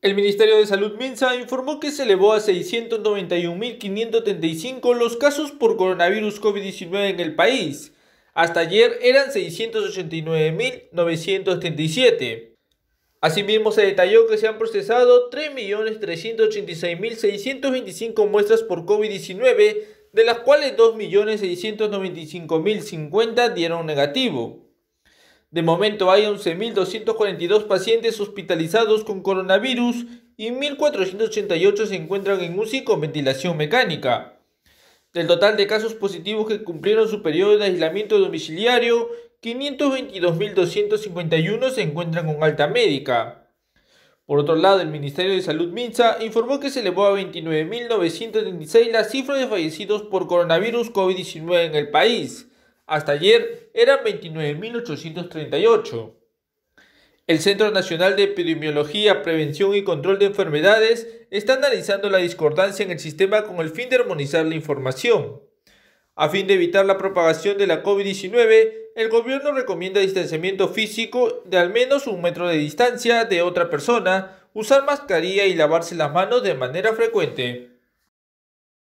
El Ministerio de Salud Minsa informó que se elevó a 691.535 los casos por coronavirus COVID-19 en el país. Hasta ayer eran 689.937. Asimismo, se detalló que se han procesado 3.386.625 muestras por COVID-19, de las cuales 2.695.050 dieron negativo. De momento hay 11.242 pacientes hospitalizados con coronavirus y 1.488 se encuentran en UCI con ventilación mecánica. Del total de casos positivos que cumplieron su periodo de aislamiento domiciliario, 522.251 se encuentran con alta médica. Por otro lado, el Ministerio de Salud Minsa informó que se elevó a 29.936 la cifra de fallecidos por coronavirus COVID-19 en el país hasta ayer eran 29.838. El Centro Nacional de Epidemiología, Prevención y Control de Enfermedades está analizando la discordancia en el sistema con el fin de armonizar la información. A fin de evitar la propagación de la COVID-19, el gobierno recomienda distanciamiento físico de al menos un metro de distancia de otra persona, usar mascarilla y lavarse las manos de manera frecuente.